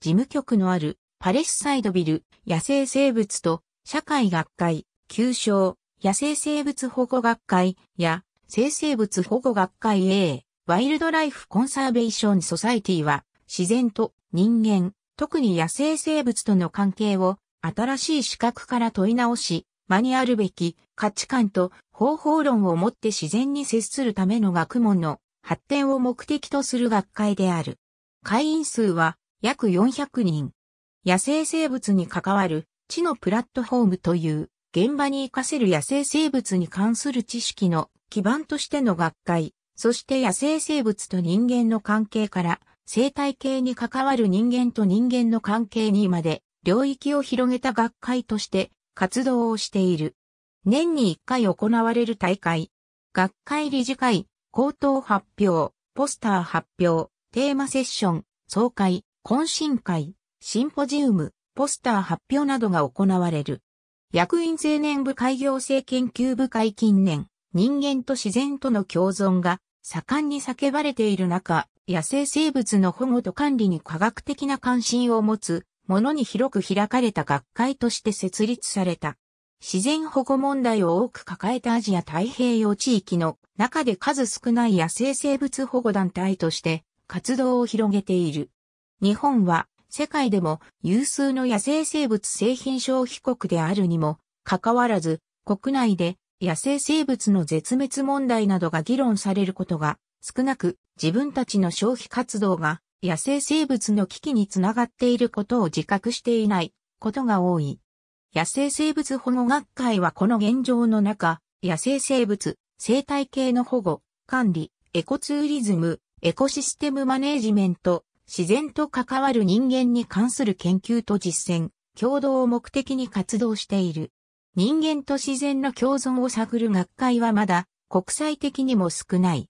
事務局のあるパレスサイドビル、野生生物と社会学会、旧称、野生生物保護学会や生生物保護学会 A、ワイルドライフコンサーベーションソサイティは自然と人間、特に野生生物との関係を新しい視覚から問い直し、間にあるべき価値観と方法論をもって自然に接するための学問の発展を目的とする学会である。会員数は約400人。野生生物に関わる知のプラットフォームという現場に活かせる野生生物に関する知識の基盤としての学会、そして野生生物と人間の関係から生態系に関わる人間と人間の関係にまで領域を広げた学会として活動をしている。年に1回行われる大会、学会理事会、口頭発表、ポスター発表、テーマセッション、総会、懇親会、シンポジウム、ポスター発表などが行われる。役員青年部会行政研究部会近年、人間と自然との共存が盛んに叫ばれている中、野生生物の保護と管理に科学的な関心を持つものに広く開かれた学会として設立された。自然保護問題を多く抱えたアジア太平洋地域の中で数少ない野生生物保護団体として活動を広げている。日本は世界でも有数の野生生物製品消費国であるにもかかわらず国内で野生生物の絶滅問題などが議論されることが少なく自分たちの消費活動が野生生物の危機につながっていることを自覚していないことが多い。野生生物保護学会はこの現状の中、野生生物、生態系の保護、管理、エコツーリズム、エコシステムマネージメント、自然と関わる人間に関する研究と実践、共同を目的に活動している。人間と自然の共存を探る学会はまだ国際的にも少ない。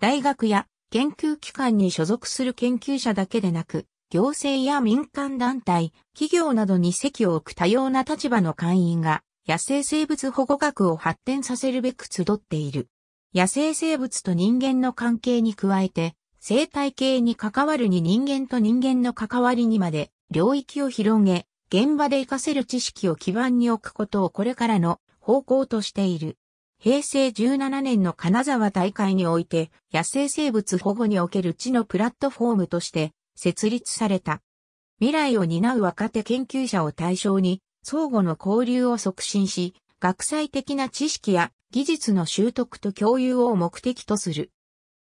大学や研究機関に所属する研究者だけでなく、行政や民間団体、企業などに席を置く多様な立場の会員が、野生生物保護学を発展させるべく集っている。野生生物と人間の関係に加えて、生態系に関わるに人間と人間の関わりにまで領域を広げ、現場で活かせる知識を基盤に置くことをこれからの方向としている。平成17年の金沢大会において野生生物保護における知のプラットフォームとして設立された。未来を担う若手研究者を対象に相互の交流を促進し、学際的な知識や技術の習得と共有を目的とする。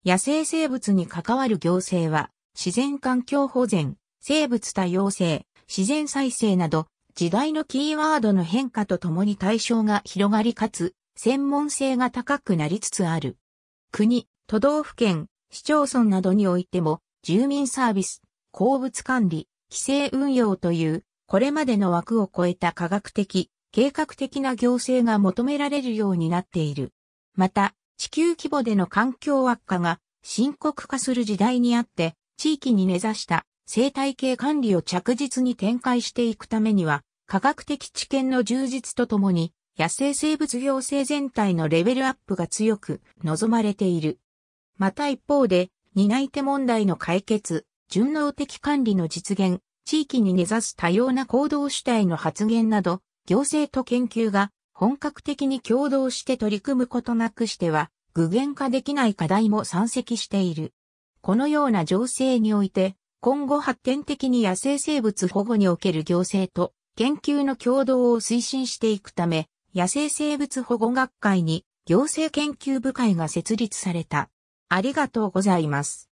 野生生物に関わる行政は、自然環境保全、生物多様性、自然再生など、時代のキーワードの変化とともに対象が広がりかつ、専門性が高くなりつつある。国、都道府県、市町村などにおいても、住民サービス、鉱物管理、規制運用という、これまでの枠を超えた科学的、計画的な行政が求められるようになっている。また、地球規模での環境悪化が深刻化する時代にあって、地域に根ざした生態系管理を着実に展開していくためには、科学的知見の充実とともに、野生生物行政全体のレベルアップが強く望まれている。また一方で、担い手問題の解決、順応的管理の実現、地域に根ざす多様な行動主体の発言など、行政と研究が本格的に共同して取り組むことなくしては、具現化できない課題も山積している。このような情勢において、今後発展的に野生生物保護における行政と研究の共同を推進していくため、野生生物保護学会に行政研究部会が設立された。ありがとうございます。